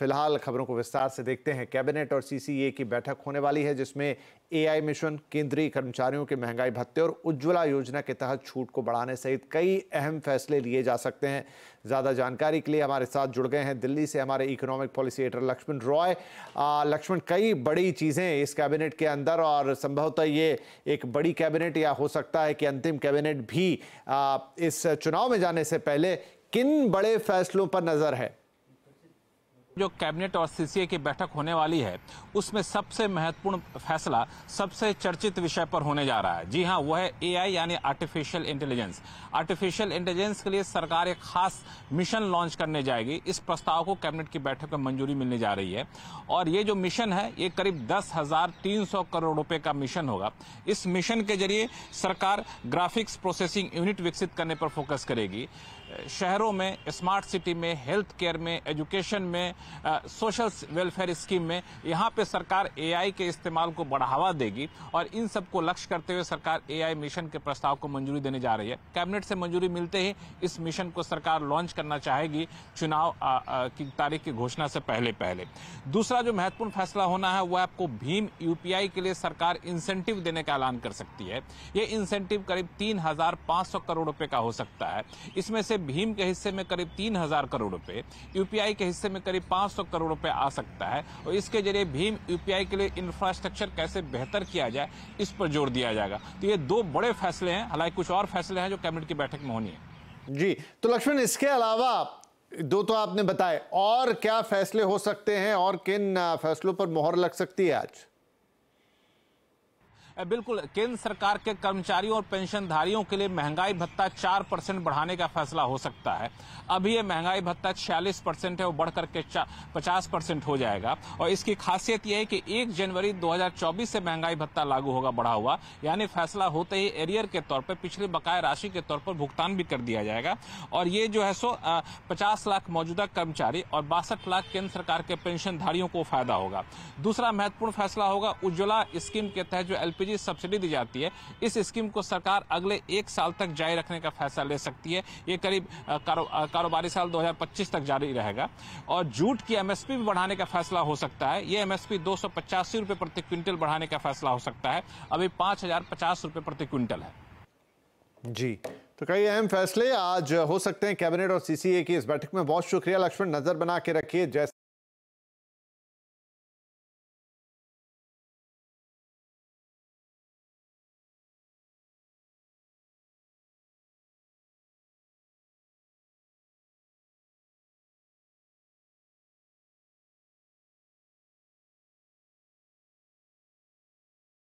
फिलहाल खबरों को विस्तार से देखते हैं कैबिनेट और सीसीए की बैठक होने वाली है जिसमें एआई मिशन केंद्रीय कर्मचारियों के महंगाई भत्ते और उज्ज्वला योजना के तहत छूट को बढ़ाने सहित कई अहम फैसले लिए जा सकते हैं ज़्यादा जानकारी के लिए हमारे साथ जुड़ गए हैं दिल्ली से हमारे economic policy editor Lakshman Roy Lakshman कई बड़ी चीज़ें इस कैबिनेट के अंदर और संभवतः ये एक बड़ी कैबिनेट या हो सकता है कि अंतिम कैबिनेट भी आ, इस चुनाव में जाने से पहले किन बड़े फैसलों पर नज़र है जो कैबिनेट और सीसीए की बैठक होने वाली है उसमें सबसे महत्वपूर्ण फैसला सबसे चर्चित विषय पर होने जा रहा है जी हाँ वह है एआई यानी आर्टिफिशियल इंटेलिजेंस आर्टिफिशियल इंटेलिजेंस के लिए सरकार एक खास मिशन लॉन्च करने जाएगी इस प्रस्ताव को कैबिनेट की बैठक में मंजूरी मिलने जा रही है और ये जो मिशन है ये करीब दस करोड़ रुपए का मिशन होगा इस मिशन के जरिए सरकार ग्राफिक्स प्रोसेसिंग यूनिट विकसित करने पर फोकस करेगी शहरों में स्मार्ट सिटी में हेल्थ केयर में एजुकेशन में सोशल वेलफेयर स्कीम में यहाँ पे सरकार एआई के इस्तेमाल को बढ़ावा देगी और इन सबको लक्ष्य करते हुए सरकार एआई मिशन के प्रस्ताव को मंजूरी देने जा रही है कैबिनेट से मंजूरी मिलते ही इस मिशन को सरकार लॉन्च करना चाहेगी चुनाव की तारीख की घोषणा से पहले पहले दूसरा जो महत्वपूर्ण फैसला होना है वह आपको भीम यूपीआई के लिए सरकार इंसेंटिव देने का ऐलान कर सकती है ये इंसेंटिव करीब तीन करोड़ रुपए का हो सकता है इसमें से भीम के हिस्से में करीब तीन करोड़ रुपए यूपीआई के हिस्से में करीब 500 करोड़ रुपए आ सकता है और इसके जरिए भीम यूपीआई के लिए इंफ्रास्ट्रक्चर कैसे बेहतर किया जाए इस पर जोर दिया जाएगा तो ये दो बड़े फैसले हैं हालांकि कुछ और फैसले हैं जो कैबिनेट की बैठक में होनी है जी तो लक्ष्मण इसके अलावा दो तो आपने बताए और क्या फैसले हो सकते हैं और किन फैसलों पर मोहर लग सकती है आज बिल्कुल केंद्र सरकार के कर्मचारियों और पेंशनधारियों के लिए महंगाई भत्ता चार परसेंट बढ़ाने का फैसला हो सकता है अभी ये महंगाई भत्ता छियालीस परसेंट है वो बढ़कर के पचास परसेंट हो जाएगा और इसकी खासियत यह है कि एक जनवरी 2024 से महंगाई भत्ता लागू होगा बढ़ा हुआ यानी फैसला होते ही एरियर के तौर पर पिछली बकाया राशि के तौर पर भुगतान भी कर दिया जाएगा और ये जो है सो पचास लाख मौजूदा कर्मचारी और बासठ लाख केंद्र सरकार के पेंशनधारियों को फायदा होगा दूसरा महत्वपूर्ण फैसला होगा उज्ज्वला स्कीम के तहत जो एलपी एलपीजी सब्सिडी दी जाती है इस स्कीम को सरकार अगले एक साल तक जारी रखने का फैसला ले सकती है ये करीब कारो, कारोबारी साल 2025 तक जारी रहेगा और जूट की एमएसपी भी बढ़ाने का फैसला हो सकता है ये एमएसपी दो सौ प्रति क्विंटल बढ़ाने का फैसला हो सकता है अभी पांच हजार प्रति क्विंटल है जी तो कई अहम फैसले आज हो सकते हैं कैबिनेट और सीसीए की इस बैठक में बहुत शुक्रिया लक्ष्मण नजर बना के रखिए जैसे